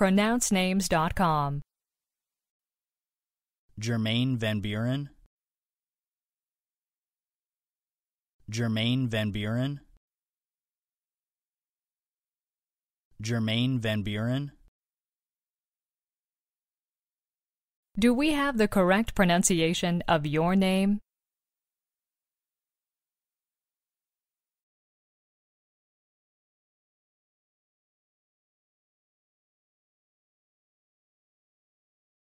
pronouncenames.com. Germaine Van Buren. Germaine Van Buren. Germaine Van Buren. Do we have the correct pronunciation of your name?